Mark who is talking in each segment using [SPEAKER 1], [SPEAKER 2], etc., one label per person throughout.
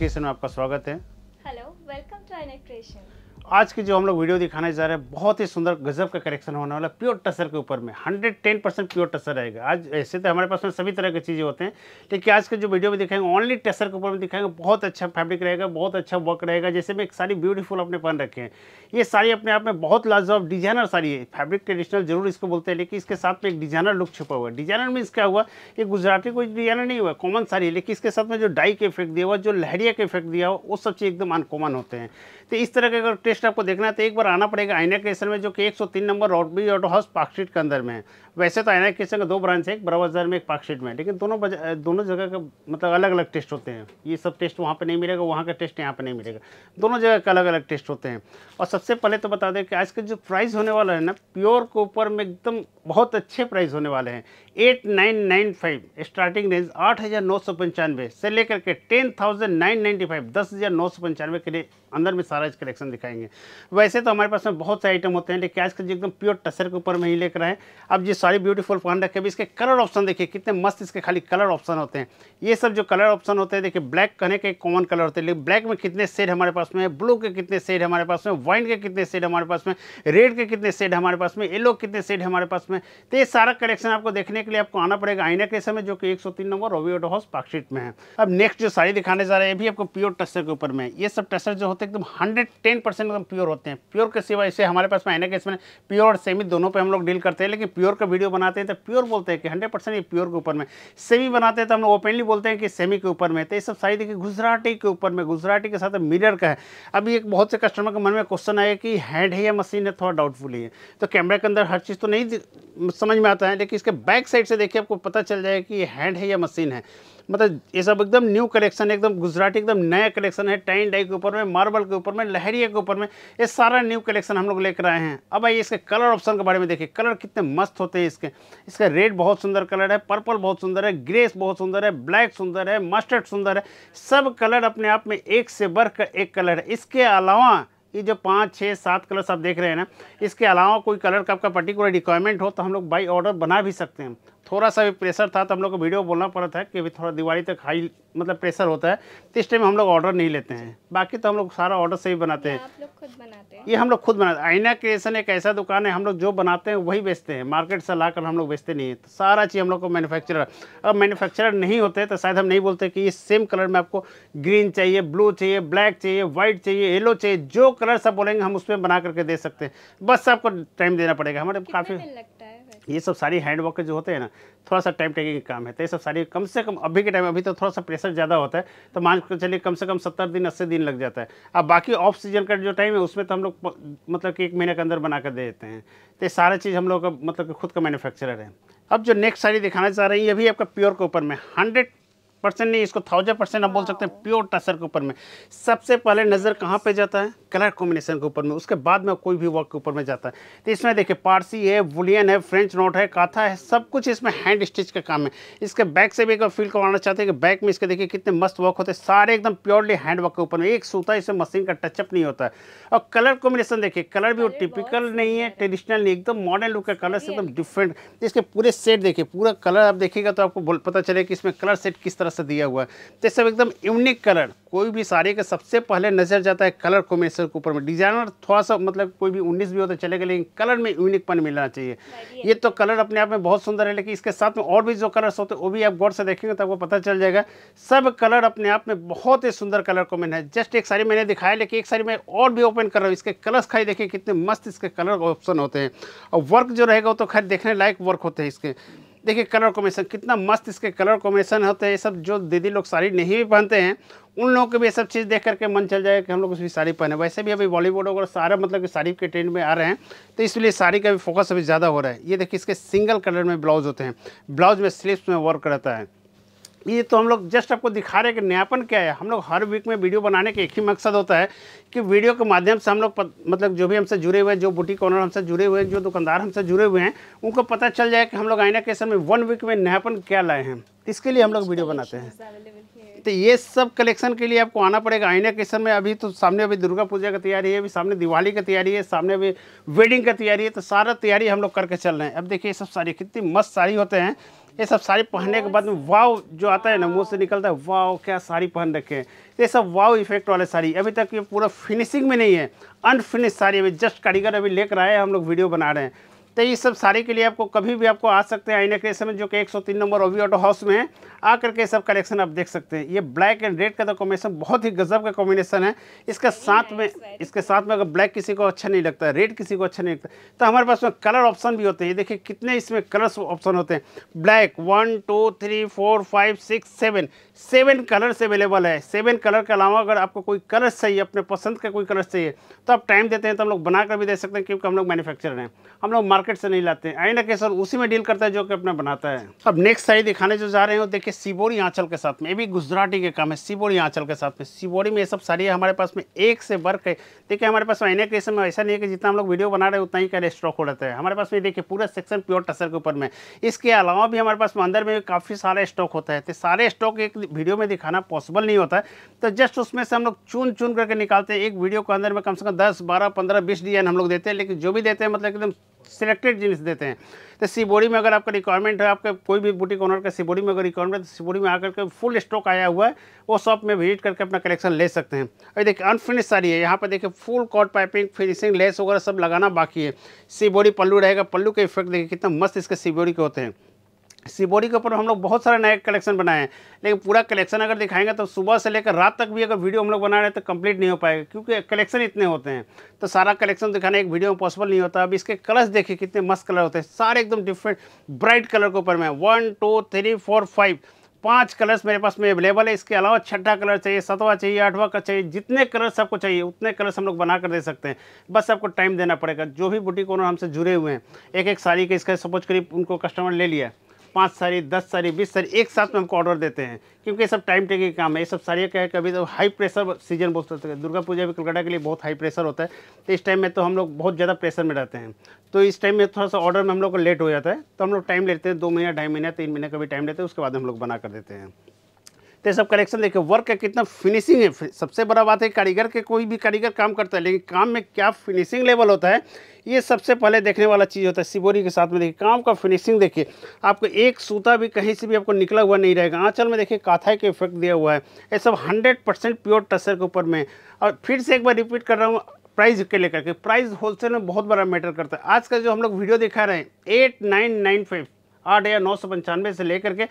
[SPEAKER 1] Creation में आपका स्वागत है हेलो वेलकम टू आइनेक क्रिएशन आज की जो हम लोग वीडियो दिखाने जा रहे हैं बहुत ही सुंदर गजब का करेक्शन होने वाला प्योर टसर के ऊपर में 110 परसेंट प्योर टसर रहेगा आज ऐसे तो हमारे पास में सभी तरह की चीज़ें होते हैं लेकिन आज के जो वीडियो में दिखाएंगे ओनली टसर के ऊपर में दिखाएंगे बहुत अच्छा फैब्रिक रहेगा बहुत अच्छा वर्क रहेगा जैसे मैं एक साड़ी ब्यूटीफुल अपने पहन रखे हैं ये साड़ी अपने आप में बहुत लाजवाब डिजाइनर साड़ी है फैब्रिक ट्रेडिशनल जरूर इसको बोलते हैं लेकिन इसके साथ में एक डिजाइनर लुक छुपा हुआ है डिजाइनर मीन्स क्या हुआ ये गुजराती कोई डिजाइनर नहीं हुआ कॉमन साड़ी है लेकिन इसके साथ में जो डाई का इफेक्ट दिया हुआ जो लहरिया का इफेक्ट दिया हुआ वो सब चीज़ एकदम अनकॉमन होते हैं तो इस तरह का अगर टेस्ट आपको देखना है तो एक बार आना पड़ेगा आइना क्रेशन में जो कि 103 नंबर रॉडबी ऑटो हाउस पार्क स्ट्रीट के अंदर में है वैसे तो आईना किस्म का दो ब्रांच है एक बड़ा बाजार में एक पार्कशीट में लेकिन दोनों दोनों जगह का मतलब अलग अलग टेस्ट होते हैं ये सब टेस्ट वहाँ पर नहीं मिलेगा वहाँ का टेस्ट यहाँ पर नहीं मिलेगा दोनों जगह का अलग अलग टेस्ट होते हैं और सबसे पहले तो बता दें कि आज का जो प्राइस होने वाला है ना प्योर के ऊपर में एकदम बहुत अच्छे प्राइस होने वाले हैं eight nine nine five starting range आठ हज़ार नौ सौ पंचानवे से लेकर के ten thousand nine ninety five दस हज़ार नौ सौ पंचानवे के लिए अंदर में सारा कलेक्शन दिखाएंगे वैसे तो हमारे पास में बहुत से आइटम होते हैं लेकिन आज का जो एकदम प्योर टसर के ऊपर में ही लेकर आए अब जिस सारी ब्यूटीफुल फोन रखे भी इसके कलर ऑप्शन देखिए कितने मस्त इसके खाली कलर ऑप्शन होते हैं ये सब जो कलर ऑप्शन होते हैं देखिए ब्लैक कहने के कॉमन कलर होते हैं लेकिन ब्लैक में कितने सेड हमारे पास में ब्लू के कितने सेड हमारे पास में वाइन के कितने सेड हमारे पास में रेड के कितने सेड हमारे पास में येलो कितने शेड हमारे पास में तो ये सारा कलेक्शन आपको देखने के लिए आपको आना पड़ेगा आइना के में जो कि एक नंबर रोवी ऑटो हाउस पार्कशीट में है अब नेक्स्ट जो साड़ी दिखाने जा रहे हैं ये भी आपको प्योर टक्सर के ऊपर में ये सब टक्सर जो होते हैं एकदम हंड्रेड एकदम प्योर होते हैं प्योर के सिवा इसे हमारे पास में आइना के समय प्योर और सेमी दोनों पर हम लोग डील करते हैं लेकिन प्योर का वीडियो बनाते हैं तो प्योर बोलते हैं कि हंड्रेड परसेंट ये प्योर के ऊपर में सेमी बनाते हैं तो हम लोग ओपनली बोलते हैं कि सेमी के ऊपर में तो ये सब सारी देखिए गुजराटी के ऊपर में गुजराटी के साथ मिरर का है अभी एक बहुत से कस्टमर के मन में क्वेश्चन आया कि हैंड है या मशीन है थोड़ा डाउटफुल है तो कैमरा के अंदर हर चीज़ तो नहीं समझ में आता है लेकिन इसके बैक साइड से देखिए आपको पता चल जाए कि हैंड है या मशीन है मतलब ये सब एकदम न्यू कलेक्शन एकदम गुजराती एकदम नया कलेक्शन है टाइन डाई के ऊपर में मार्बल के ऊपर में लहरिया के ऊपर में ये सारा न्यू कलेक्शन हम लोग लेकर आए हैं अब आइए इसके कलर ऑप्शन के बारे में देखिए कलर कितने मस्त होते हैं इसके इसका रेड बहुत सुंदर कलर है पर्पल बहुत सुंदर है ग्रेस बहुत सुंदर है ब्लैक सुंदर है मस्टर्ड सुंदर है सब कलर अपने आप में एक से बढ़कर एक कलर है इसके अलावा ये जो पाँच छः सात कलर आप देख रहे हैं ना इसके अलावा कोई कलर का आपका पर्टिकुलर रिक्वायरमेंट हो तो हम लोग बाई ऑर्डर बना भी सकते हैं थोड़ा सा भी प्रेशर था तो हम लोग को वीडियो बोलना पड़ता है कि अभी थोड़ा दिवाली तक हाई मतलब प्रेशर होता है तो इस टाइम हम लोग ऑर्डर नहीं लेते हैं बाकी तो हम लोग सारा ऑर्डर से ही बनाते हैं हाँ, आप लोग खुद बनाते हैं ये हम लोग खुद बनाते हैं आईना क्रिएशन एक ऐसा दुकान है हम लोग जो बनाते हैं वही बेचते हैं मार्केट से ला कर हम लोग बेचते नहीं है तो सारा चीज़ हम लोग को मैनुफैक्चरर अगर मैनुफैक्चरर नहीं होते तो शायद हम नहीं बोलते कि इस सेम कलर में आपको ग्रीन चाहिए ब्लू चाहिए ब्लैक चाहिए व्हाइट चाहिए येलो चाहिए जो कलर सब बोलेंगे हम उसमें बना करके दे सकते हैं बस आपको टाइम देना पड़ेगा हमारे काफ़ी ये सब सारी हैंड वर्क जो होते हैं ना थोड़ा सा टाइम टेकिंग काम है तो ये सब सारी कम से कम अभी के टाइम अभी तो थोड़ा सा प्रेशर ज़्यादा होता है तो मान कर चलिए कम से कम सत्तर दिन अस्सी दिन लग जाता है अब बाकी ऑफ सीजन का जो टाइम है उसमें तो हम लोग मतलब कि एक महीने के अंदर बना कर दे देते हैं तो ये सारा चीज़ हम लोग का मतलब कि खुद का मैन्युफैक्चरर है अब जो नेक्स्ट साड़ी दिखाना चाह रही है ये भी आपका प्योर के ऊपर में हंड्रेड परसेंट नहीं इसको थाउजेंड परसेंट आप बोल सकते हैं प्योर टसर के ऊपर में सबसे पहले नज़र कहाँ पे जाता है कलर कॉम्बिनेशन के ऊपर में उसके बाद में कोई भी वर्क के ऊपर में जाता है तो इसमें देखिए पारसी है वुलियन है फ्रेंच नोट है काथा है सब कुछ इसमें हैंड स्टिच का काम है इसके बैक से भी एक फील करवाना चाहते हैं कि बैक में इसके देखिए कितने मस्त वर्क होते हैं सारे एकदम प्योरली हैंड वर्क के ऊपर में एक सूता इसमें मशीन का टचअप नहीं होता है और कलर कॉम्बिनेशन देखिए कलर भी वो टिपिकल नहीं है ट्रेडिशनल नहीं एकदम मॉडर्न लुक का कलर एकदम डिफरेंट इसके पूरे सेट देखिए पूरा कलर आप देखिएगा तो आपको पता चले कि इसमें कलर सेट किस तरह तरह से दिया हुआ है जैसे तो एकदम यूनिक कलर कोई भी साड़ी के सबसे पहले नजर जाता है कलर कॉम्बिनेशन के ऊपर में डिजाइनर थोड़ा सा मतलब कोई भी उन्नीस भी होता है चलेगा लेकिन कलर में यूनिकपन मिलना चाहिए ये तो कलर अपने आप में बहुत सुंदर है लेकिन इसके साथ में और भी जो कलर्स होते हैं वो भी आप गौर से देखेंगे तो आपको पता चल जाएगा सब कलर अपने आप में बहुत ही सुंदर कलर कॉम्बिन है जस्ट एक साड़ी मैंने दिखाया लेकिन एक साड़ी मैं और भी ओपन कर रहा हूँ इसके कलर्स खाई देखिए कितने मस्त इसके कलर ऑप्शन होते हैं और वर्क जो रहेगा वो तो खैर देखने लायक वर्क होते हैं इसके देखिए कलर कॉम्बिनेशन कितना मस्त इसके कलर कॉम्बिनेशन होते हैं ये सब जो दीदी लोग साड़ी नहीं भी पहनते हैं उन लोगों को भी ये सब चीज़ देख करके मन चल जाएगा कि हम लोग उसकी साड़ी पहने वैसे भी अभी बॉलीवुड वगैरह सारा मतलब कि साड़ी के ट्रेंड में आ रहे हैं तो इसलिए साड़ी का भी फोकस अभी ज़्यादा हो रहा है ये देखिए इसके सिंगल कलर में ब्लाउज होते हैं ब्लाउज में स्लीव्स में वर्क रहता है ये तो हम लोग जस्ट आपको दिखा रहे हैं कि नयापन क्या है हम लोग हर वीक में वीडियो बनाने का एक ही मकसद होता है कि वीडियो के माध्यम से हम लोग मतलब जो भी हमसे जुड़े हुए हैं जो बुटीक ऑनर हमसे जुड़े हुए हैं जो दुकानदार हमसे जुड़े हुए हैं उनको पता चल जाए कि हम लोग आइना केसर में वन वीक में नयापन क्या लाए हैं इसके लिए हम लोग वीडियो बनाते हैं तो ये सब कलेक्शन के लिए आपको आना पड़ेगा आईना केसर में अभी तो सामने अभी दुर्गा पूजा की तैयारी है अभी सामने दिवाली की तैयारी है सामने अभी वेडिंग की तैयारी है तो सारा तैयारी हम लोग करके चल रहे हैं अब देखिए ये सब साड़ी कितनी मस्त साड़ी होते हैं ये सब साड़ी पहनने के बाद में वाव जो आता है ना मुँह से निकलता है वाव क्या साड़ी पहन रखे हैं ये सब वाव इफेक्ट वाले साड़ी अभी तक ये पूरा फिनिशिंग में नहीं है अनफिनिश साड़ी अभी जस्ट कारीगर अभी लेकर आए हम लोग वीडियो बना रहे हैं तो ये सब सारे के लिए आपको कभी भी आपको आ सकते हैं आइना क्रिएशन में जो कि 103 नंबर ओवी ऑटो हाउस में है आ करके सब कलेक्शन आप देख सकते हैं ये ब्लैक एंड रेड का तो कॉम्बिनेशन बहुत ही गजब का कॉम्बिनेशन है इसके साथ में इसके साथ में अगर ब्लैक किसी को अच्छा नहीं लगता रेड किसी को अच्छा नहीं लगता तो हमारे पास में कलर ऑप्शन भी होते हैं देखिए कितने इसमें कलर्स ऑप्शन होते हैं black one two three four five six seven seven colours available है सेवन कलर के अलावा अगर आपको कोई कलर चाहिए अपने पसंद का कोई कलर चाहिए तो आप टाइम देते हैं तो हम लोग बना कर भी दे सकते हैं क्योंकि हम लोग मैन्युफैक्चरर हैं हम लोग मार्केट मार्केट से नहीं लाते हैं आइन अकेसन उसी में डील करता है जो कि अपना बनाता है अब नेक्स्ट साड़ी दिखाने जो जा रहे हैं देखिए सिबोरी आंचल के साथ में ये भी गुजराती के काम है सिबोरी आंचल के साथ में सिबोरी में ये सब सारी हमारे पास में एक से वर्क है देखिए हमारे पास आईना केसर में ऐसा नहीं है कि जितना हम लोग वीडियो बना रहे हैं उतना ही का स्टॉक हो रहता है हमारे पास में देखिए पूरा सेक्शन प्योर टसर के ऊपर में इसके अलावा भी हमारे पास अंदर में काफ़ी सारे स्टॉक होता है तो सारे स्टॉक एक वीडियो में दिखाना पॉसिबल नहीं होता है तो जस्ट उसमें से हम लोग चुन चुन करके निकालते हैं एक वीडियो के अंदर में कम से कम दस बारह पंद्रह बीस डिजाइन हम लोग देते हैं लेकिन जो भी देते हैं मतलब एकदम सिलेक्टेड जीन्स देते हैं तो सिबोरी में अगर आपका रिक्वायरमेंट है आपका कोई भी बुटीक ऑनर का सिबोरी में अगर रिक्वायरमेंट है तो सिबोरी में आकर के फुल स्टॉक आया हुआ है वो शॉप में विजिट करके अपना कलेक्शन ले सकते हैं अभी देखिए अनफिनिश साड़ी है यहाँ पर देखिए फुल कॉट पाइपिंग फिनिशिंग लेस वगैरह सब लगाना बाकी है सिबोरी पल्लू रहेगा पल्लू के इफेक्ट देखिए कितना मस्त इसके सिबोरी के होते हैं सिबोरी के ऊपर हम लोग बहुत सारे नए कलेक्शन बनाए हैं लेकिन पूरा कलेक्शन अगर दिखाएंगे तो सुबह से लेकर रात तक भी अगर वीडियो हम लोग बना रहे हैं तो कंप्लीट नहीं हो पाएगा क्योंकि कलेक्शन इतने होते हैं तो सारा कलेक्शन दिखाना एक वीडियो में पॉसिबल नहीं होता अब इसके कलर्स देखिए कितने मस्त कलर होते हैं सारे एकदम डिफरेंट ब्राइट कलर के ऊपर में one two three four five पाँच कलर्स मेरे पास में अवेलेबल है इसके अलावा छठा कलर चाहिए सतवा चाहिए आठवां का चाहिए जितने कलर्स आपको चाहिए उतने कलर्स हम लोग बना कर दे सकते हैं बस आपको टाइम देना पड़ेगा जो भी बुटीक ओनर हमसे जुड़े हुए हैं एक एक साड़ी के इसका सपोज करीब उनको कस्टमर ले लिया पाँच साड़ी दस साड़ी बीस साड़ी एक साथ में हमको ऑर्डर देते हैं क्योंकि ये सब टाइम टेकिंग काम है ये सब साड़ियाँ क्या है कभी तो हाई प्रेशर सीजन बोल सकते हैं दुर्गा पूजा भी कलकत्ता के लिए बहुत हाई प्रेशर होता है तो इस टाइम में तो हम लोग बहुत ज़्यादा प्रेशर में रहते हैं तो इस टाइम में थोड़ा सा ऑर्डर में हम लोग को लेट हो जाता है तो हम लोग टाइम लेते हैं दो महीना ढाई महीना तीन महीना का भी टाइम लेते हैं उसके बाद हम लोग बना कर देते हैं तो सब कलेक्शन देखिए वर्क का कितना फिनिशिंग है सबसे बड़ा बात है कारीगर के कोई भी कारीगर काम करता है लेकिन काम में क्या फिनिशिंग लेवल होता है ये सबसे पहले देखने वाला चीज़ होता है सिबोरी के साथ में देखिए काम का फिनिशिंग देखिए आपको एक सूता भी कहीं से भी आपको निकला हुआ नहीं रहेगा आँचल में देखिए काथा के इफेक्ट दिया हुआ है ये सब हंड्रेड परसेंट प्योर टसर के ऊपर में और फिर से एक बार रिपीट कर रहा हूँ प्राइस के लेकर के प्राइस होलसेल में बहुत बड़ा मैटर करता है आज का जो हम लोग वीडियो दिखा रहे हैं एट नाइन नाइन फाइव आठ हज़ार नौ सौ पंचानवे से लेकर के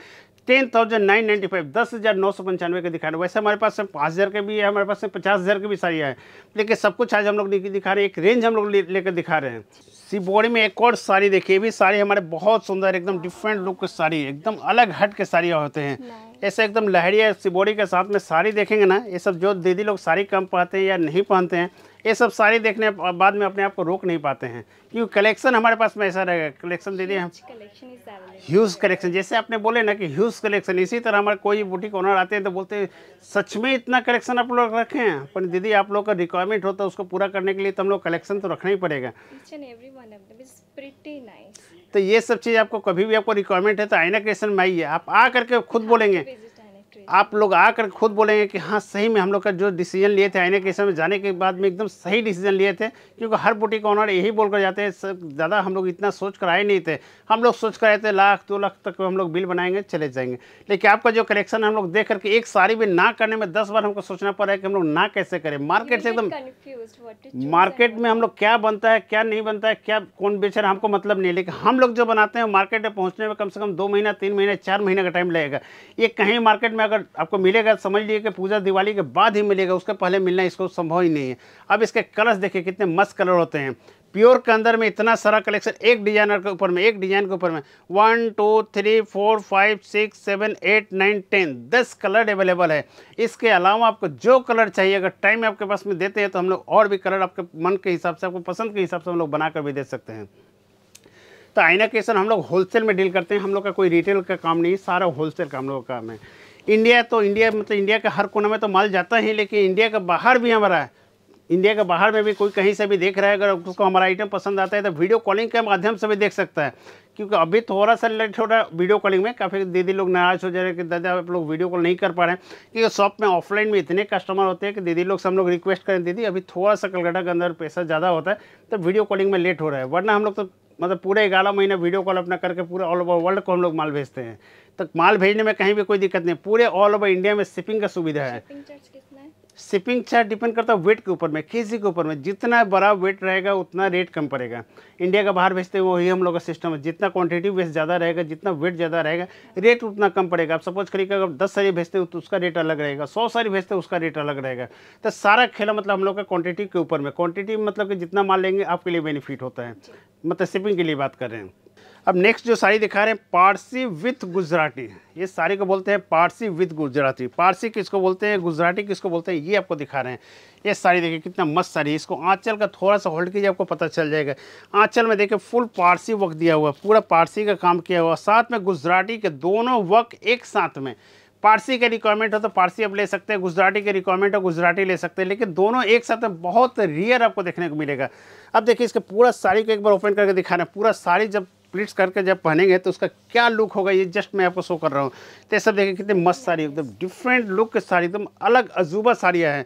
[SPEAKER 1] ten thousand nine ninety five दस हज़ार नौ सौ पंचानवे के दिखा रहे हैं वैसे हमारे पास पाँच हज़ार के भी है हमारे पास पचास हज़ार के भी सारी है लेकिन सब कुछ आज हम लोग दिखा रहे हैं एक रेंज हम लोग लेकर दिखा रहे हैं सी बॉडी में एक और साड़ी देखिए भी साड़ी हमारे बहुत सुंदर एकदम डिफरेंट लुक की साड़ी एकदम अलग हट के साड़ियाँ होते हैं ऐसे एकदम लहरिया सिबोरी के साथ में साड़ी देखेंगे ना ये सब जो दीदी लोग साड़ी कम पहनते हैं या नहीं पहनते हैं ये सब साड़ी देखने बाद में अपने आप को रोक नहीं पाते हैं क्योंकि कलेक्शन हमारे पास में ऐसा रहेगा कलेक्शन दीदी हम ह्यूज कलेक्शन जैसे आपने बोले ना कि ह्यूज कलेक्शन इसी तरह हमारे कोई बुटीक ऑनर आते हैं तो बोलते हैं सच में इतना कलेक्शन आप लोग रखे हैं पर दीदी आप लोग का रिक्वायरमेंट होता है उसको पूरा करने के लिए तो हम लोग कलेक्शन तो रखना ही पड़ेगा तो ये सब चीज़ आपको कभी भी आपको रिक्वायरमेंट है तो आईना क्रिएशन में आइए आप आ करके खुद बोलेंगे हाँ, तो आप लोग आकर खुद बोलेंगे कि हाँ सही में हम लोग का जो डिसीजन लिए थे आईने के समय जाने के बाद में एकदम सही डिसीजन लिए थे क्योंकि हर बुटीक ऑनर यही बोल कर जाते हैं ज़्यादा हम लोग इतना सोच कर आए नहीं थे हम लोग सोच कर आए थे लाख दो लाख तक हम लोग बिल बनाएंगे चले जाएंगे लेकिन आपका जो कलेक्शन हम लोग देख करके एक साड़ी भी ना करने में दस बार हमको सोचना पड़ा है कि हम लोग ना कैसे करें मार्केट से एकदम मार्केट में हम लोग क्या बनता है क्या नहीं बनता है क्या कौन बेच रहा है हमको मतलब नहीं लेकिन हम लोग जो बनाते हैं मार्केट में पहुँचने में कम से कम दो महीना तीन महीने चार महीने का टाइम लगेगा ये कहीं मार्केट में अगर अगर आपको मिलेगा समझ लीजिए कि पूजा दिवाली के बाद ही मिलेगा उसके पहले मिलना इसको संभव ही नहीं है अब इसके कलर्स देखिए कितने मस्त कलर होते हैं प्योर के अंदर में इतना सारा कलेक्शन एक डिजाइनर के ऊपर में एक डिजाइन के ऊपर में one two three four five six seven eight nine ten दस कलर अवेलेबल है इसके अलावा आपको जो कलर चाहिए अगर टाइम आपके पास में देते हैं तो हम लोग और भी कलर आपके मन के हिसाब से आपको पसंद के हिसाब से हम लोग बना कर भी दे सकते हैं तो आइना केसन हम लोग होलसेल में डील करते हैं हम लोग का कोई रिटेल का काम नहीं सारा होलसेल का हम लोग का काम है इंडिया तो इंडिया मतलब इंडिया के हर कोने में तो माल जाता ही लेकिन इंडिया का बाहर भी हमारा है इंडिया के बाहर में भी कोई कहीं से भी देख रहा है अगर उसको हमारा आइटम पसंद आता है तो वीडियो कॉलिंग के माध्यम से भी देख सकता है क्योंकि अभी थोड़ा सा लेट हो रहा है वीडियो कॉलिंग में काफ़ी दीदी लोग नाराज़ हो जा रहे हैं कि दादा आप लोग वीडियो कॉल नहीं कर पा रहे हैं क्योंकि शॉप में ऑफलाइन में इतने कस्टमर होते हैं कि दीदी लोग से हम लोग रिक्वेस्ट करें दीदी अभी थोड़ा सा कलकत्ता के अंदर पैसा ज़्यादा होता है तो वीडियो कॉलिंग में लेट हो रहा है वरना हम लोग तो मतलब पूरे ग्यारह महीने वीडियो कॉल अपना करके पूरे ऑल ओवर वर्ल्ड को हम लोग माल भेजते हैं तक माल भेजने में कहीं भी कोई दिक्कत नहीं पूरे ऑल ओवर इंडिया में शिपिंग का सुविधा है शिपिंग चार्ज डिपेंड करता है वेट के ऊपर में केजी के ऊपर में जितना बड़ा वेट रहेगा उतना रेट कम पड़ेगा इंडिया का बाहर भेजते हैं वही हम लोग का सिस्टम है जितना क्वांटिटी वेस्ट ज़्यादा रहेगा जितना वेट ज़्यादा रहेगा रेट उतना कम पड़ेगा आप सपोज करिए अगर दस सारी भेजते हो तो उसका रेट अलग रहेगा सौ सारी भेजते हैं उसका रेट अलग रहेगा तो सारा खेला मतलब हम लोग का क्वान्टिटी के ऊपर में क्वान्टिटी मतलब कि जितना माल लेंगे आपके लिए बेनिफिट होता है मतलब शिपिंग के लिए बात कर रहे हैं अब नेक्स्ट जो साड़ी दिखा रहे हैं पारसी विथ गुजराती ये साड़ी को बोलते हैं पारसी विथ गुजराती पारसी किसको बोलते हैं गुजराती किसको बोलते हैं ये आपको दिखा रहे हैं ये साड़ी देखिए कितना मस्त साड़ी है इसको आंचल का थोड़ा सा होल्ड कीजिए आपको पता चल जाएगा आंचल में देखिए फुल पारसी वर्क दिया हुआ पूरा पारसी का काम किया हुआ साथ में गुजराती के दोनों वर्क एक साथ में पारसी के रिक्वायरमेंट हो तो पारसी आप ले सकते हैं गुजराती के रिक्वायरमेंट हो गुजराती ले सकते हैं लेकिन दोनों एक साथ में बहुत रियर आपको देखने को मिलेगा अब देखिए इसका पूरा साड़ी को एक बार ओपन करके दिखा रहे हैं पूरा साड़ी जब प्लीट्स करके जब पहनेंगे तो उसका क्या लुक होगा ये जस्ट मैं आपको शो कर रहा हूँ तो सब देखिए कितने मस्त साड़ी एकदम डिफरेंट लुक के साड़ी एकदम अलग अजूबा साड़ियाँ हैं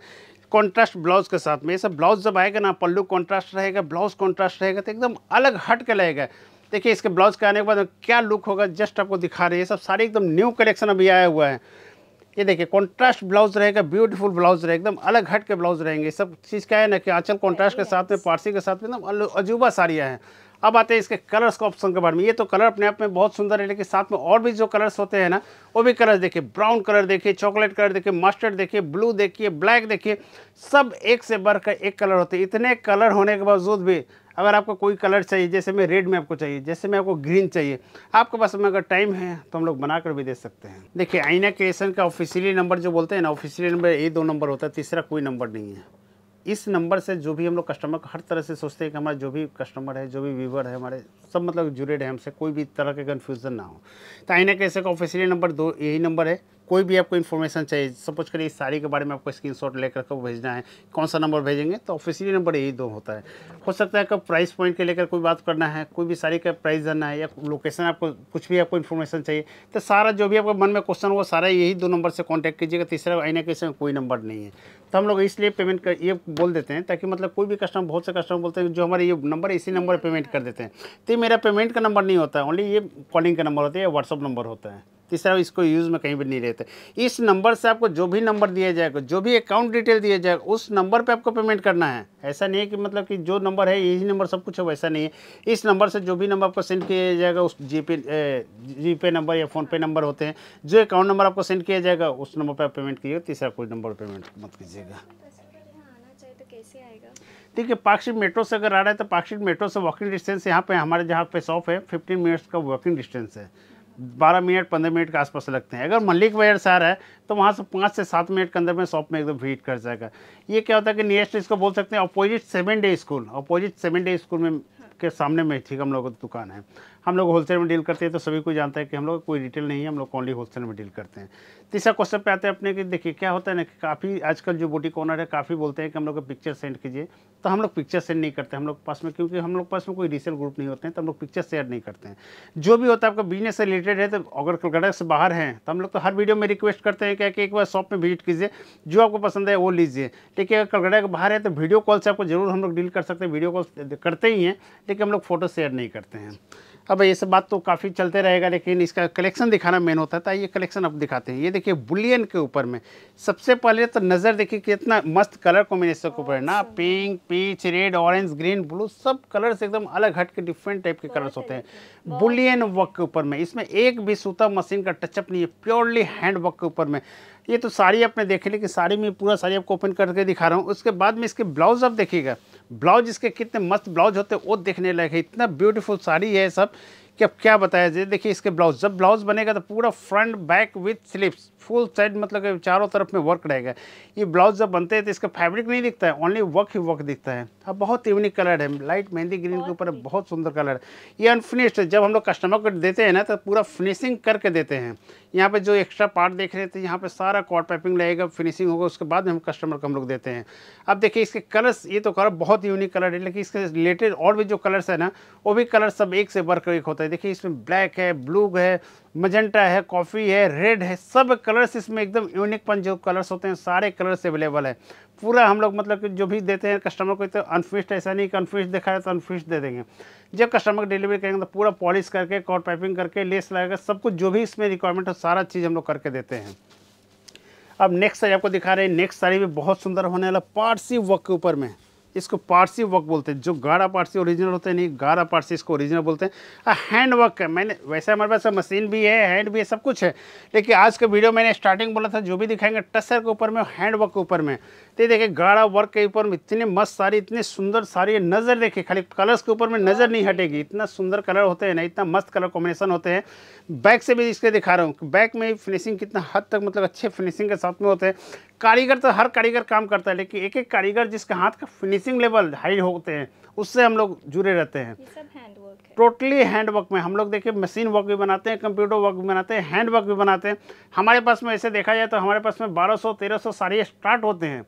[SPEAKER 1] कॉन्ट्रास्ट ब्लाउज के साथ में ये सब ब्लाउज जब आएगा ना पल्लू कॉन्ट्रास्ट रहेगा ब्लाउज कॉन्ट्रास्ट रहेगा तो एकदम अलग हट के लगेगा देखिए इसके ब्लाउज के आने के बाद क्या लुक होगा जस्ट आपको दिखा रहे हैं ये सब सारी एकदम न्यू कलेक्शन अभी आया हुआ है ये देखिए कॉन्ट्रास्ट ब्लाउज रहेगा ब्यूटीफुल ब्लाउज रहेगा एकदम अलग हट के ब्लाउज रहेंगे सब चीज़ क्या है ना कि आंचल कॉन्ट्रास्ट के साथ में पारसी के साथ में एकदम अजूबा साड़ियाँ हैं अब आते हैं इसके कलर्स का ऑप्शन के बारे में ये तो कलर अपने आप में बहुत सुंदर है लेकिन साथ में और भी जो कलर्स होते हैं ना वो भी कलर्स देखिए ब्राउन कलर देखिए चॉकलेट कलर देखिए मस्टर्ड देखिए ब्लू देखिए ब्लैक देखिए सब एक से बढ़कर एक कलर होते हैं इतने कलर होने के बावजूद भी अगर आपको कोई कलर चाहिए जैसे मैं रेड में आपको चाहिए जैसे मैं आपको ग्रीन चाहिए आपके पास में अगर टाइम है तो हम लोग बनाकर भी दे सकते हैं देखिए आईना क्रिएशन का ऑफिशियली नंबर जो बोलते हैं ना ऑफिशियली नंबर ये दो नंबर होता है तीसरा कोई नंबर नहीं है इस नंबर से जो भी हम लोग कस्टमर हर तरह से सोचते हैं कि हमारे जो भी कस्टमर है जो भी व्यूवर है हमारे सब मतलब जुड़े हैं हमसे कोई भी तरह के कन्फ्यूज़न ना हो तो आईने कैसे का ऑफिशियल नंबर दो यही नंबर है कोई भी आपको इन्फॉर्मेशन चाहिए सपोज करिए इस साड़ी के बारे में आपको स्क्रीन शॉट लेकर को भेजना है कौन सा नंबर भेजेंगे तो ऑफिशियली नंबर यही दो होता है हो सकता है कब प्राइस पॉइंट के लेकर कोई बात करना है कोई भी साड़ी का प्राइस जानना है या लोकेशन आपको कुछ भी आपको इन्फॉर्मेशन चाहिए तो सारा जो भी आपका मन में क्वेश्चन होगा सारा यही दो नंबर से कॉन्टैक्ट कीजिएगा तीसरा आईना के कोई नंबर नहीं है तो हम लोग इसलिए पेमेंट कर ये बोल देते हैं ताकि मतलब कोई भी कस्टमर बहुत से कस्टमर बोलते हैं जो हमारे ये नंबर इसी नंबर पर पेमेंट कर देते हैं तो मेरा पेमेंट का नंबर नहीं होता है ओनली ये कॉलिंग का नंबर होता है या व्हाट्सअप नंबर होता है तीसरा इसको यूज़ में कहीं भी नहीं रहता इस नंबर से आपको जो भी नंबर दिया जाएगा जो भी अकाउंट डिटेल दिया जाएगा उस नंबर पे आपको पेमेंट करना है ऐसा नहीं है कि मतलब कि जो नंबर है यही नंबर सब कुछ है वैसा नहीं है इस नंबर से जो भी नंबर आपको सेंड किया जाएगा उस जी पे जी पे नंबर या फ़ोनपे नंबर होते हैं जो अकाउंट नंबर आपको सेंड किया जाएगा उस नंबर पर आप पेमेंट कीजिएगा तीसरा कोई नंबर पेमेंट मत कीजिएगा ठीक है पार्कशीट मेट्रो से अगर आ रहा है तो पार्कशीट मेट्रो से वॉकिंग डिस्टेंस यहाँ पे हमारे जहाँ पे शॉप है 15 मिनट्स का वॉकिंग डिस्टेंस है बारह मिनट पंद्रह मिनट के आसपास लगते हैं अगर मल्लिक बाजार शहर है तो वहाँ से पाँच से सात मिनट के अंदर में शॉप में एकदम विजिट कर जाएगा ये क्या होता है कि नियस्ट इसको बोल सकते हैं opposite Seven Day School opposite Seven Day School में के सामने में ठीक हम लोगों की दुकान है हम लोग होलसेल में डील करते हैं तो सभी को जानता है कि हम लोग कोई रिटेल नहीं है हम लोग ओनली होलसेल में डील करते हैं तीसरा क्वेश्चन पे आते हैं अपने कि देखिए क्या होता है ना कि काफ़ी आजकल जो बुटीक ओनर है काफ़ी बोलते हैं कि हम लोग पिक्चर सेंड कीजिए तो हम लोग पिक्चर सेंड नहीं करते हम लोग पास में क्योंकि हम लोग पास में कोई रीसेल ग्रुप नहीं होते हैं तो हम लोग पिक्चर शेयर नहीं करते हैं जो भी होता है आपका बिजनेस से रिलेटेड है तो अगर कलकत्ता से बाहर हैं तो हम लोग तो हर वीडियो में रिक्वेस्ट करते हैं क्या कि एक बार शॉप में विजिट कीजिए जो आपको पसंद है वो लीजिए लेकिन अगर कलकत्ता के बाहर है तो वीडियो कॉल से आपको जरूर हम लोग डील कर सकते हैं वीडियो कॉल करते ही हैं लेकिन हम लोग फोटो शेयर नहीं करते हैं अब ये सब बात तो काफ़ी चलते रहेगा लेकिन इसका कलेक्शन दिखाना मेन होता था ये कलेक्शन अब दिखाते हैं ये देखिए बुलियन के ऊपर में सबसे पहले तो नज़र देखिए कितना मस्त कलर कॉम्बिनेशन के ऊपर है ना pink peach red orange green blue सब कलर्स एकदम अलग हट के डिफरेंट टाइप के कलर्स होते हैं बुलियन वर्क के ऊपर में इसमें एक भी सूता मशीन का टचअप नहीं है प्योरली हैंड वर्क के ऊपर में ये तो साड़ी आपने देखी लेकिन साड़ी में पूरा साड़ी आपको ओपन करके दिखा रहा हूँ उसके बाद में इसके ब्लाउज आप देखिएगा ब्लाउज इसके कितने मस्त ब्लाउज होते हैं वो देखने लायक है इतना ब्यूटीफुल साड़ी है सब कि अब क्या बताया जाए देखिए इसके ब्लाउज जब ब्लाउज बनेगा तो पूरा front back with sleeves full side मतलब चारों तरफ में वर्क रहेगा ये ब्लाउज जब बनते हैं तो इसका फैब्रिक नहीं दिखता है ओनली वर्क ही वर्क दिखता है अब बहुत यूनिक कलर है लाइट मेहंदी ग्रीन के ऊपर बहुत सुंदर कलर है ये अनफिनिश्ड है जब हम लोग कस्टमर को देते हैं ना तो पूरा फिनिशिंग करके देते हैं यहाँ पे जो एक्स्ट्रा पार्ट देख रहे थे यहाँ पे सारा कॉट पैपिंग रहेगा फिनिशिंग होगा उसके बाद में हम कस्टमर को हम लोग देते हैं अब देखिए इसके कलर्स ये तो कलर बहुत यूनिक कलर है लेकिन इसके रिलेटेड और भी जो कलर्स है ना वो भी कलर सब एक से बढ़कर एक होता है देखिए इसमें ब्लैक है ब्लू है मजेंटा है कॉफ़ी है रेड है सब कलर्स इसमें एकदम यूनिकपन जो कलर्स होते हैं सारे कलर्स अवेलेबल है पूरा हम लोग मतलब कि जो भी देते हैं कस्टमर को तो अनफिश्ड ऐसा नहीं कि अनफिश्ड देखा तो अनफिश्ड दे देंगे जब कस्टमर को डिलीवरी करेंगे तो पूरा पॉलिश करके कॉट पाइपिंग करके लेस लगाकर सब कुछ जो भी इसमें रिक्वायरमेंट हो सारा चीज़ हम लोग करके देते हैं अब नेक्स्ट साड़ी आपको दिखा रहे हैं नेक्स्ट साड़ी भी बहुत सुंदर होने वाला पार्सी वर्क के ऊपर में इसको पारसी वर्क बोलते हैं जो गाढ़ा पारसी ओरिजिनल होते हैं नहीं गाढ़ा पारसी इसको ओरिजिनल बोलते हैं हैंड वर्क है मैंने वैसे हमारे पास मशीन तो भी है हैंड भी है सब कुछ है लेकिन आज का वीडियो मैंने स्टार्टिंग बोला था जो भी दिखाएंगे टसर के ऊपर में हैंड वर्क के ऊपर में तो देखिए गाढ़ा वर्क के ऊपर में इतनी मस्त सारी इतनी सुंदर सारी नज़र देखिए खाली कलर्स के ऊपर में नज़र नहीं हटेगी इतना सुंदर कलर होते हैं ना इतना मस्त कलर कॉम्बिनेशन होते हैं बैक से भी इसके दिखा रहा हूँ बैक में फिनिशिंग कितना हद तक मतलब अच्छे फिनिशिंग के साथ में होते हैं कारीगर तो हर कारीगर काम करता है लेकिन एक एक कारीगर जिसके हाथ का फिनिशिंग लेवल हाई होते हैं उससे हम लोग जुड़े रहते हैं टोटली है। हैंड वर्क में हम लोग देखिए मशीन वर्क भी बनाते हैं कंप्यूटर वर्क भी बनाते हैं हैंड वर्क भी बनाते हैं हमारे पास में ऐसे देखा जाए तो हमारे पास में 1200 1300 साड़ी स्टार्ट होते हैं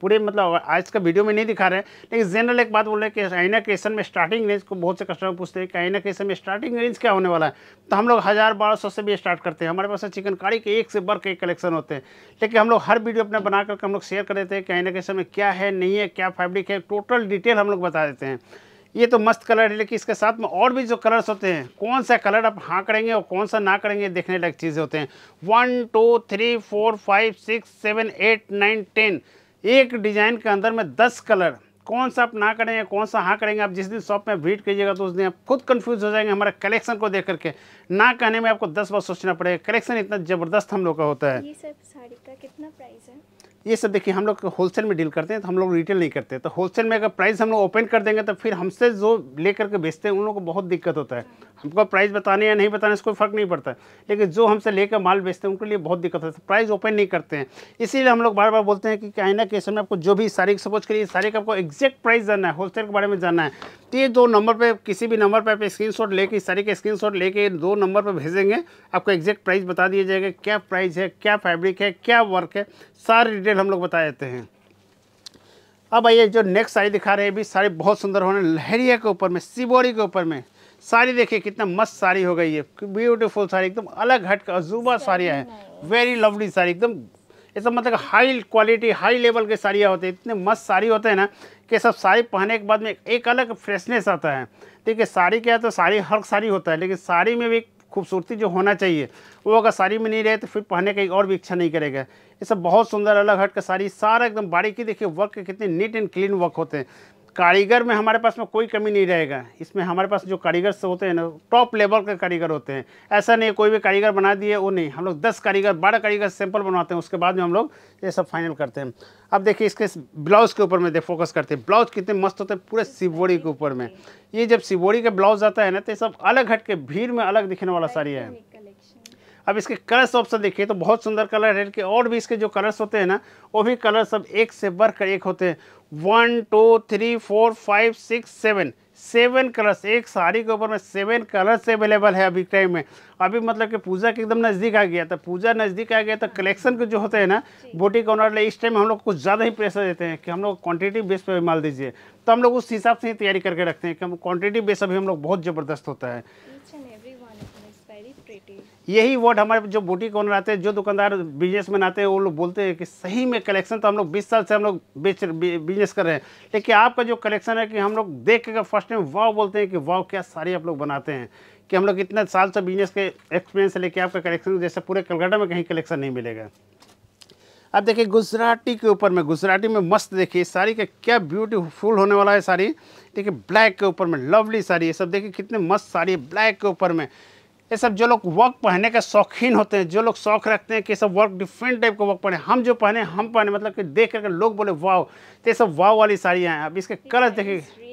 [SPEAKER 1] पूरे मतलब आज का वीडियो में नहीं दिखा रहे हैं लेकिन जनरल एक बात बोल रहे हैं कि आइना केसन में स्टार्टिंग रेंज को बहुत से कस्टमर पूछते हैं कि आइना क्रिएशन में स्टार्टिंग रेंज क्या होने वाला है तो हम लोग हज़ार बारह सौ से भी स्टार्ट करते हैं हमारे पास चिकनकारी तो के एक से बढ़ के कलेक्शन होते हैं लेकिन हम लोग हर वीडियो अपना बना करके हम लोग शेयर कर देते हैं कि आइना क्रिएशन में क्या है नहीं है क्या फैब्रिक है टोटल डिटेल हम लोग बता देते हैं ये तो मस्त कलर है लेकिन इसके साथ में और भी जो कलर्स होते हैं कौन सा कलर आप हाँ करेंगे और कौन सा ना करेंगे देखने लायक चीज़ें होते हैं one two three four five six seven eight nine ten एक डिज़ाइन के अंदर में दस कलर कौन सा आप ना करेंगे कौन सा हाँ करेंगे आप जिस दिन शॉप में विजिट कीजिएगा तो उस दिन आप खुद कंफ्यूज हो जाएंगे हमारे कलेक्शन को देख करके ना कहने में आपको दस बार सोचना पड़ेगा कलेक्शन इतना ज़बरदस्त हम लोग का होता है ये सब साड़ी का कितना प्राइस है ये सब देखिए हम लोग होलसेल में डील करते हैं तो हम लोग रिटेल नहीं करते तो होलसेल में अगर प्राइस हम लोग ओपन कर देंगे तो फिर हमसे जो ले करके बेचते हैं उन लोगों को बहुत दिक्कत होता है हमको प्राइस बताने या नहीं बताने से कोई फ़र्क नहीं पड़ता लेकिन जो हमसे लेकर माल बेचते हैं उनके लिए बहुत दिक्कत होती है प्राइस ओपन नहीं करते हैं इसीलिए हम लोग बार बार बोलते हैं कि ना के समय आपको जो भी सारी सपोज करिए सारी का आपको एग्जैक्ट प्राइस जानना है होलसेल के बारे में जानना है तो ये दो नंबर पर किसी भी नंबर पर आप स्क्रीन शॉट लेके सारी का स्क्रीन शॉट लेके दो नंबर पर भेजेंगे आपको एग्जैक्ट प्राइस बता दिया जाएगा क्या प्राइस है क्या फैब्रिक है क्या वर्क है सारी डिटेल हम लोग बता देते हैं अब आइए जो नेक्स्ट साड़ी दिखा रहे हैं भी साड़ी बहुत सुंदर होने लहरिया के ऊपर में सिबोरी के ऊपर में साड़ी देखिए कितना मस्त साड़ी हो गई है ब्यूटीफुल साड़ी एकदम अलग हट का अजूबा साड़ियाँ हैं वेरी लवली साड़ी एकदम ऐसा मतलब हाई क्वालिटी हाई लेवल के साड़ियाँ होते हैं इतने मस्त साड़ी होते हैं ना कि सब साड़ी पहने के बाद में एक अलग फ्रेशनेस आता है देखिए साड़ी क्या है तो साड़ी हर साड़ी होता है लेकिन साड़ी में भी खूबसूरती जो होना चाहिए वो अगर साड़ी में नहीं रहे तो फिर पहने का और भी इच्छा नहीं करेगा ये सब बहुत सुंदर अलग हट का साड़ी सारा एकदम बारीकी देखिए वर्क कितने नीट एंड क्लीन वर्क होते हैं कारीगर में हमारे पास में कोई कमी नहीं रहेगा इसमें हमारे पास जो कारीगर होते हैं ना टॉप लेवल के कारीगर होते हैं ऐसा नहीं कोई भी कारीगर बना दिए वो नहीं हम लोग दस कारीगर बारह कारीगर सैंपल बनवाते हैं उसके बाद में हम लोग ये सब फाइनल करते हैं अब देखिए इसके ब्लाउज़ के ऊपर में फोकस करते हैं ब्लाउज कितने मस्त होते हैं पूरे सिवोड़ी के ऊपर में ये जब सिवोड़ी का ब्लाउज आता है ना तो ये सब अलग हट के भीड़ में अलग दिखने वाला साड़ी है अब इसके कलर्स ऑप्शन देखिए तो बहुत सुंदर कलर है इनके और भी इसके जो कलर्स होते हैं ना वो भी कलर सब एक से बढ़कर एक होते हैं one two three four five six seven seven colours एक साड़ी के ऊपर में सेवन कलर्स अवेलेबल है अभी टाइम में अभी मतलब कि पूजा के एकदम नज़दीक आ गया था तो पूजा नज़दीक आ गया तो कलेक्शन के जो होते हैं ना बोटी कॉर्नर ऑनर इस टाइम हम लोग कुछ ज़्यादा ही प्रेशर देते हैं कि हम लोग क्वांटिटी बेस पर माल दीजिए तो हम लोग उस हिसाब से ही तैयारी करके रखते हैं कि हम क्वान्टिटी बेस अभी हम लोग बहुत ज़बरदस्त होता है यही वर्ड हमारे जो बूटी कौन आते हैं जो दुकानदार बिजनेस में आते हैं वो लोग बोलते हैं कि सही में कलेक्शन तो हम लोग बीस साल से हम लोग बेच बिजनेस कर रहे हैं लेकिन आपका जो कलेक्शन है कि हम लोग देख के फर्स्ट टाइम वाव बोलते हैं कि वाव क्या साड़ी आप लोग बनाते हैं कि हम लोग इतने साल से बिजनेस के एक्सपीरियंस से लेके आपका कलेक्शन जैसे पूरे कलकत्ता में कहीं कलेक्शन नहीं मिलेगा अब देखिए गुजराती के ऊपर में गुजराती में मस्त देखिए साड़ी का क्या ब्यूटीफुल होने वाला है साड़ी देखिए ब्लैक के ऊपर में लवली साड़ी है सब देखिए कितने मस्त साड़ी है ब्लैक के ऊपर में ये सब जो लोग वर्क पहनने के शौकीन होते हैं जो लोग शौक रखते हैं कि सब वर्क डिफरेंट टाइप का वर्क पहने हम जो पहने हम पहने मतलब कि देख करके लोग बोले वाव तो ये सब वाव वाली साड़ियाँ हैं अब इसके कलर देखिए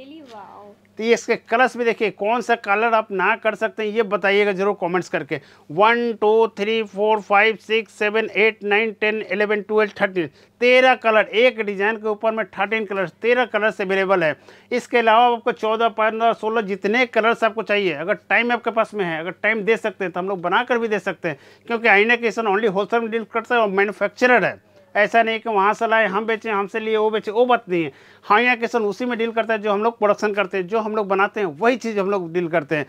[SPEAKER 1] तो ये इसके कलर्स भी देखिए कौन सा कलर आप ना कर सकते हैं ये बताइएगा जरूर कमेंट्स करके one two three four five six seven eight nine ten eleven twelve thirteen तेरह कलर एक डिज़ाइन के ऊपर में थर्टीन कलर तेरह कलर्स अवेलेबल है इसके अलावा आपको चौदह पंद्रह सोलह जितने कलर्स आपको चाहिए अगर टाइम आपके पास में है अगर टाइम दे सकते हैं तो हम लोग बना कर भी दे सकते हैं क्योंकि आईना किसान ओनली होलसेल में डील करता है और मैनुफैक्चरर है ऐसा नहीं कि वहाँ से लाए हम बेचें हमसे लिए वो बेचें वो बात नहीं है हाँ यहाँ किसान उसी में डील करता है जो हम लोग प्रोडक्शन करते हैं जो हम लोग बनाते हैं वही चीज़ हम लोग डील करते हैं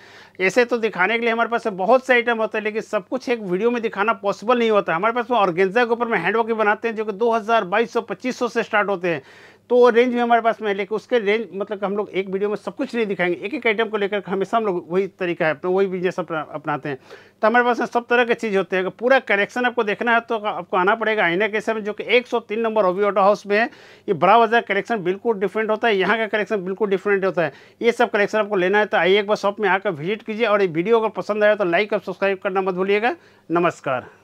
[SPEAKER 1] ऐसे तो दिखाने के लिए हमारे पास बहुत से आइटम होते हैं लेकिन सब कुछ एक वीडियो में दिखाना पॉसिबल नहीं होता हमारे पास में ऑर्गेंजा के ऊपर में हैंडवर्क बनाते हैं जो कि दो हज़ार पच्चीस से स्टार्ट होते हैं तो वो रेंज भी हमारे पास में है लेकिन उसके रेंज मतलब हम लोग एक वीडियो में सब कुछ नहीं दिखाएंगे एक एक आइटम को लेकर हमेशा हम लोग वही तरीका है अपना वही बिजनेस अपनाते हैं तो हमारे पास में सब तरह के चीज़ होते हैं अगर पूरा कलेक्शन आपको देखना है तो आपको आना पड़ेगा आईना कैसे में जो कि एक नंबर ओवी ऑटो हाउस में है ये बड़ा बाजार कलेक्शन बिल्कुल डिफरेंट होता है यहाँ का कलेक्शन बिल्कुल डिफरेंट होता है ये सब कलेक्शन आपको लेना है तो आइए एक बार शॉप में आकर विजिट कीजिए और ये वीडियो अगर पसंद आया तो लाइक और सब्सक्राइब करना मत भूलिएगा नमस्कार